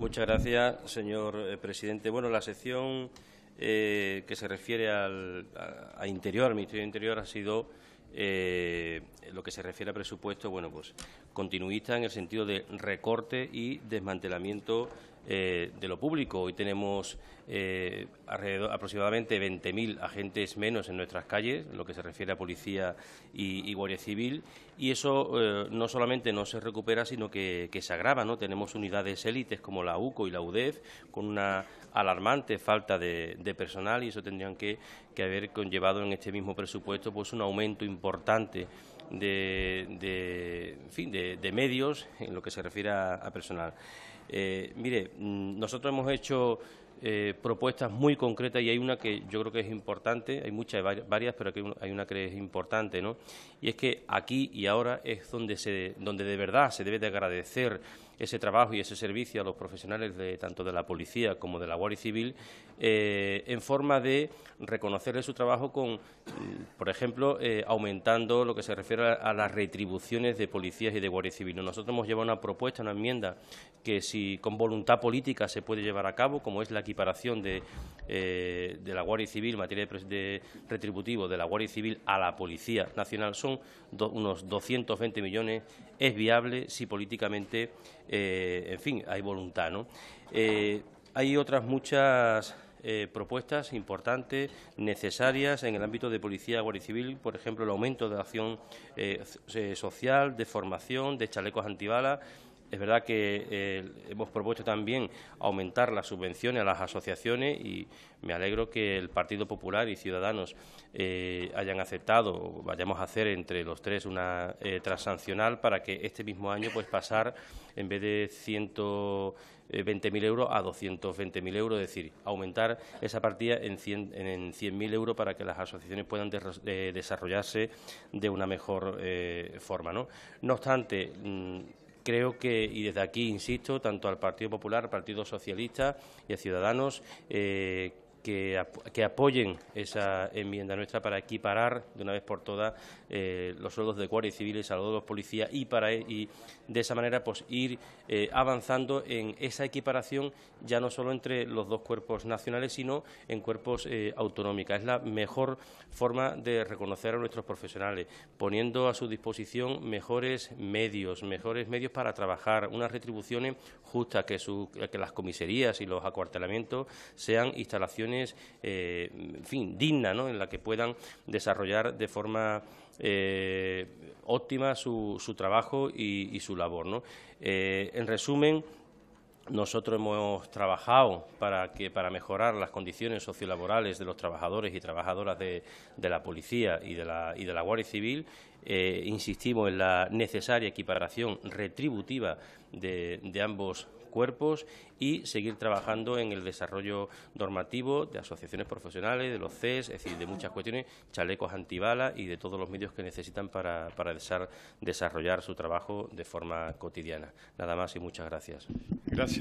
Muchas gracias, señor eh, presidente. Bueno, la sección eh, que se refiere al, Interior, al Ministerio de Interior, ha sido eh, lo que se refiere a presupuesto, bueno, pues continuista en el sentido de recorte y desmantelamiento eh, de lo público. Hoy tenemos eh, aproximadamente 20.000 agentes menos en nuestras calles, lo que se refiere a policía y, guardia civil, y eso eh, no solamente no se recupera, sino que, se agrava. Tenemos unidades élites como la UCO y la UDEF con una alarmante falta de, personal y eso tendrían que, haber conllevado en este mismo presupuesto pues un aumento importante de, medios en lo que se refiere a personal. Eh, mire, mm, nosotros hemos hecho eh, propuestas muy concretas y hay una que yo creo que es importante, hay muchas, varias, pero hay una que es importante, ¿no? Y es que aquí y ahora es donde, se, donde de verdad se debe de agradecer ese trabajo y ese servicio a los profesionales tanto de la policía como de la Guardia Civil eh, en forma de reconocerle su trabajo con, por ejemplo, eh, aumentando lo que se refiere a, a, las retribuciones de policías y de Guardia Civil. Nosotros hemos llevado una propuesta, una enmienda, que si con voluntad política se puede llevar a cabo, como es la que de, eh, de la Guardia Civil, materia de, retributivo de la Guardia Civil a la Policía Nacional, son unos 220 millones, es viable si políticamente, eh, en fin, hay voluntad. Eh, hay otras muchas propuestas importantes, necesarias en el ámbito de policía, guardia civil, por ejemplo, el aumento de la acción social, de formación, de chalecos antibalas. Es verdad que eh, hemos propuesto también aumentar las subvenciones a las asociaciones y me alegro que el Partido Popular y Ciudadanos eh, hayan aceptado, vayamos a hacer entre los tres una eh, transaccional para que este mismo año pues pasar en vez de 120.000 euros a 220.000 euros, es decir, aumentar esa partida en 100.000 en euros para que las asociaciones puedan desarrollarse de una mejor forma. no obstante, mm, creo que, y desde aquí insisto, tanto al Partido Popular, al Partido Socialista y a Ciudadanos, eh, que, apoyen esa enmienda nuestra para equiparar de una vez por todas eh, los sueldos de guardia civiles a los de los policías y, para, e-, de esa manera pues ir eh, avanzando en esa equiparación ya no solo entre los dos cuerpos nacionales sino en cuerpos eh, autonómicos. Es la mejor forma de reconocer a nuestros profesionales, poniendo a su disposición mejores medios, mejores medios para trabajar, unas retribuciones justas, que, que las comisarías y los acuartelamientos sean instalaciones eh, en fin, digna, en la que puedan desarrollar de forma eh, óptima su, trabajo y, su labor. Eh, en resumen, nosotros hemos trabajado para, que, para mejorar las condiciones sociolaborales de los trabajadores y trabajadoras de, la policía y de la, Guardia Civil. insistimos en la necesaria equiparación retributiva de, de ambos cuerpos y seguir trabajando en el desarrollo normativo de asociaciones profesionales, de los CES, es decir, de muchas cuestiones, chalecos antibala y de todos los medios que necesitan para, para desarrollar su trabajo de forma cotidiana. Nada más y muchas gracias. Gracias.